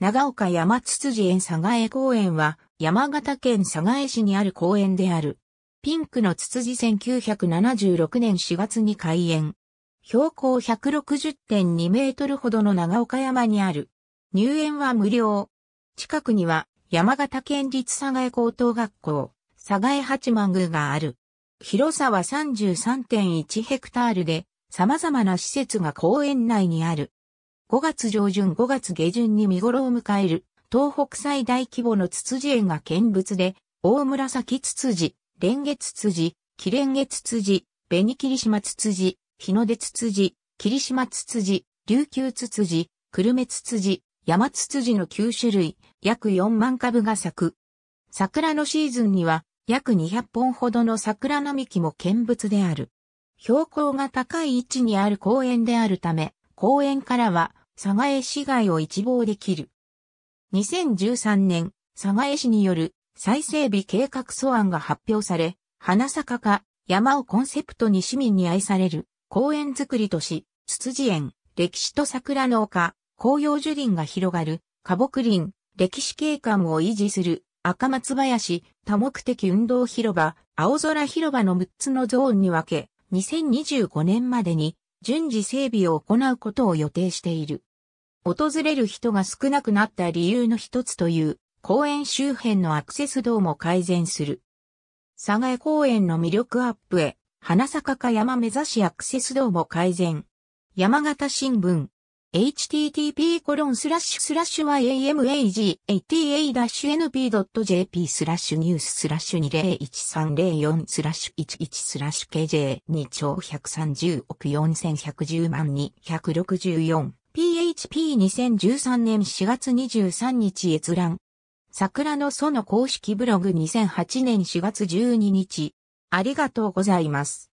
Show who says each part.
Speaker 1: 長岡山つつじ園佐賀江公園は山形県佐賀江市にある公園である。ピンクのつつじ1976年4月に開園。標高160.2メートルほどの長岡山にある。入園は無料。近くには山形県立佐賀江高等学校、佐賀江八幡宮がある。広さは33.1ヘクタールで、様々な施設が公園内にある。5月上旬5月下旬に見頃を迎える、東北最大規模のツツジ園が見物で、大紫ツツジ、レ月ツツジ、キレンゲツツジ、ベニキリシマツツジ、日の出ツツジ、キリシマツツジ、琉球ツツジ、クルメツツジ、山ツツジの9種類、約4万株が咲く。桜のシーズンには、約200本ほどの桜並木も見物である。標高が高い位置にある公園であるため、公園からは佐賀江市街を一望できる。2013年、佐賀江市による再整備計画素案が発表され、花坂か山をコンセプトに市民に愛される公園づくりとし、つつじ園、歴史と桜の丘、紅葉樹林が広がる、花木林、歴史景観を維持する赤松林、多目的運動広場、青空広場の6つのゾーンに分け、2025年までに順次整備を行うことを予定している。訪れる人が少なくなった理由の一つという公園周辺のアクセス道も改善する。佐賀江公園の魅力アップへ、花坂か山目指しアクセス道も改善。山形新聞。http コロンスラッシュスラッシュ y a m a g t a n p j p スラッシュニューススラッシュ201304スラッシュ11スラッシュ kj2 兆130億4110万264 HP2013 年4月23日閲覧。桜の園公式ブログ2008年4月12日。ありがとうございます。